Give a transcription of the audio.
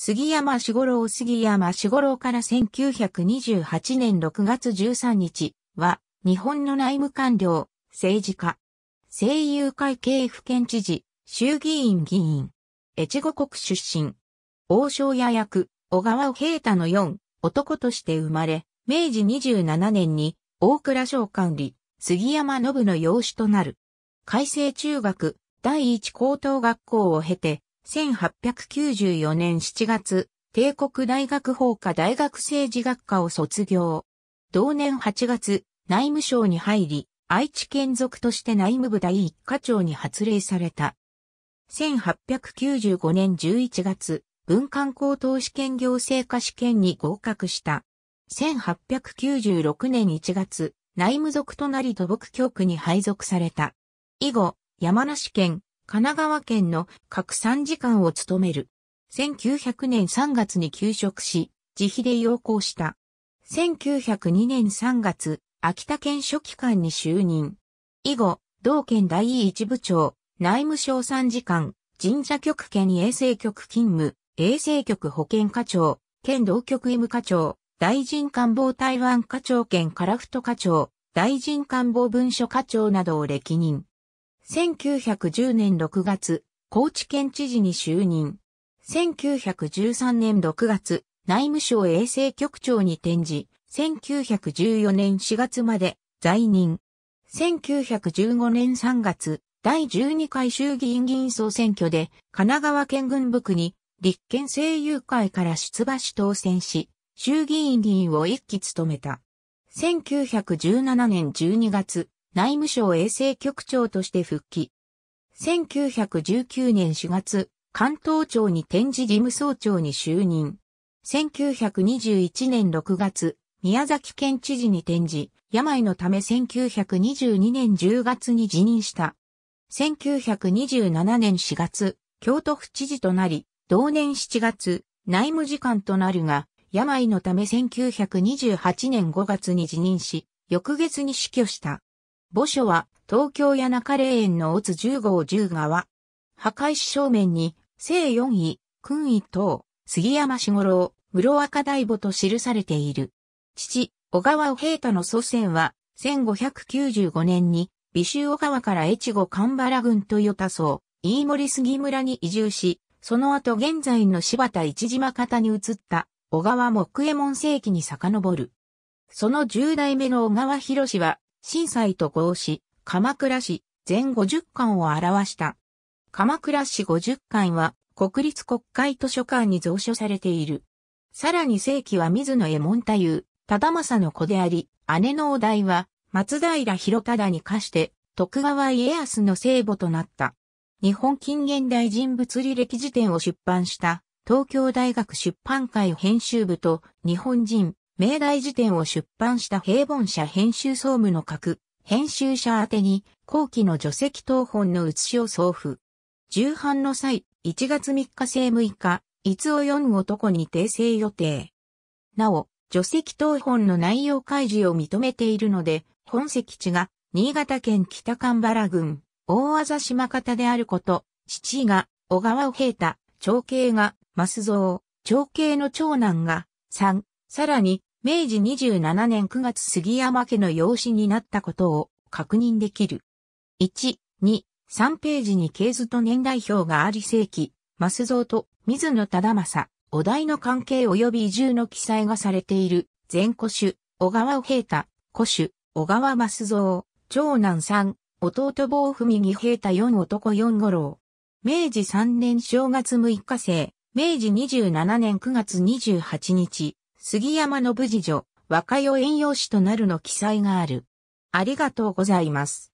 杉山四五郎杉山四五郎から1928年6月13日は、日本の内務官僚、政治家、声優会系府県知事、衆議院議員、越後国出身、王将屋役、小川平太の4、男として生まれ、明治27年に、大倉省管理、杉山信の養子となる。改正中学、第一高等学校を経て、1894年7月、帝国大学法科大学政治学科を卒業。同年8月、内務省に入り、愛知県属として内務部第一課長に発令された。1895年11月、文官高等試験行政科試験に合格した。1896年1月、内務属となり土木局に配属された。以後、山梨県、神奈川県の各参事官を務める。1900年3月に休職し、自費で要行した。1902年3月、秋田県書記官に就任。以後、同県第一部長、内務省参事官、神社局県衛生局勤務、衛生局保健課長、県同局医務課長、大臣官房台湾課長兼樺太課長、大臣官房文書課長などを歴任。1910年6月、高知県知事に就任。1913年6月、内務省衛生局長に転じ、1914年4月まで在任。1915年3月、第12回衆議院議員総選挙で、神奈川県軍部区に、立憲政友会から出馬し当選し、衆議院議員を一期務めた。1917年12月、内務省衛生局長として復帰。1919年4月、関東庁に展示事務総長に就任。1921年6月、宮崎県知事に転じ、病のため1922年10月に辞任した。1927年4月、京都府知事となり、同年7月、内務次官となるが、病のため1928年5月に辞任し、翌月に死去した。墓所は東京谷中霊園の乙十0号十川。墓石正面に、正四位、君位等、杉山四五郎、室若大母と記されている。父、小川尾平太の祖先は、1595年に、美州小川から越後神原郡と田荘、飯森杉村に移住し、その後現在の柴田一島方に移った小川木右衛門世紀に遡る。その十代目の小川博士は震災と合詞、鎌倉市全50巻を表した。鎌倉市50巻は国立国会図書館に蔵書されている。さらに正規は水野絵衛門太夫、忠政の子であり、姉のお題は松平広忠に課して徳川家康の聖母となった。日本近現代人物履歴辞典を出版した東京大学出版会編集部と日本人明大辞典を出版した平凡社編集総務の格、編集者宛に、後期の除籍等本の写しを送付。重版の際、1月3日生6日、いつを読む男に訂正予定。なお、除籍等本の内容開示を認めているので、本籍地が、新潟県北神原郡、大浅島方であること、父が、小川を平太、長兄が、増蔵、長兄の長男が、三、さらに、明治27年9月杉山家の養子になったことを確認できる。1、2、3ページに系図と年代表があり正規、増蔵と水野忠政、お題の関係及び移住の記載がされている、前古種、小川平太、古種、小川増蔵、長男三、弟坊文義平太四男四五郎。明治3年正月6日生、明治27年9月28日、杉山無次女、若代遠用子となるの記載がある。ありがとうございます。